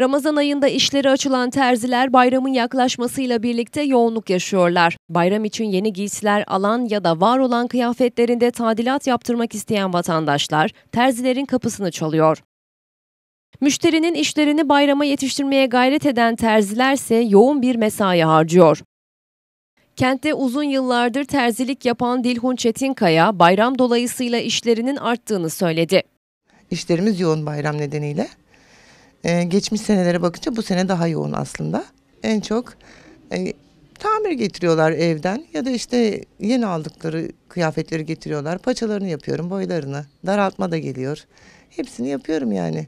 Ramazan ayında işleri açılan terziler bayramın yaklaşmasıyla birlikte yoğunluk yaşıyorlar. Bayram için yeni giysiler alan ya da var olan kıyafetlerinde tadilat yaptırmak isteyen vatandaşlar terzilerin kapısını çalıyor. Müşterinin işlerini bayrama yetiştirmeye gayret eden terzilerse yoğun bir mesai harcıyor. Kentte uzun yıllardır terzilik yapan Dilhun Çetinkaya bayram dolayısıyla işlerinin arttığını söyledi. İşlerimiz yoğun bayram nedeniyle. Ee, geçmiş senelere bakınca bu sene daha yoğun aslında. En çok e, tamir getiriyorlar evden ya da işte yeni aldıkları kıyafetleri getiriyorlar. Paçalarını yapıyorum, boylarını. Daraltma da geliyor. Hepsini yapıyorum yani.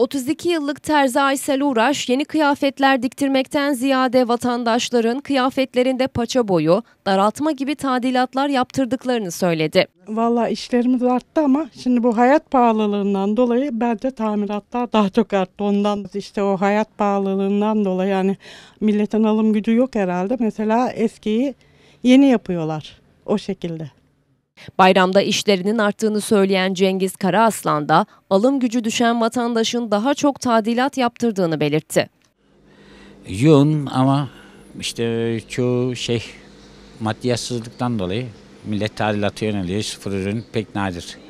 32 yıllık terzi Aysel Uğraş yeni kıyafetler diktirmekten ziyade vatandaşların kıyafetlerinde paça boyu, daraltma gibi tadilatlar yaptırdıklarını söyledi. Valla işlerimiz arttı ama şimdi bu hayat pahalılığından dolayı bence tamiratlar daha çok arttı. Ondan işte o hayat pahalılığından dolayı yani milletin alım gücü yok herhalde. Mesela eskiyi yeni yapıyorlar o şekilde. Bayramda işlerinin arttığını söyleyen Cengiz Karaaslan da alım gücü düşen vatandaşın daha çok tadilat yaptırdığını belirtti. Yoğun ama işte çoğu şey maddiyatsızlıktan dolayı millet tadilata yöneliyor. Sıfır ürün pek nadir.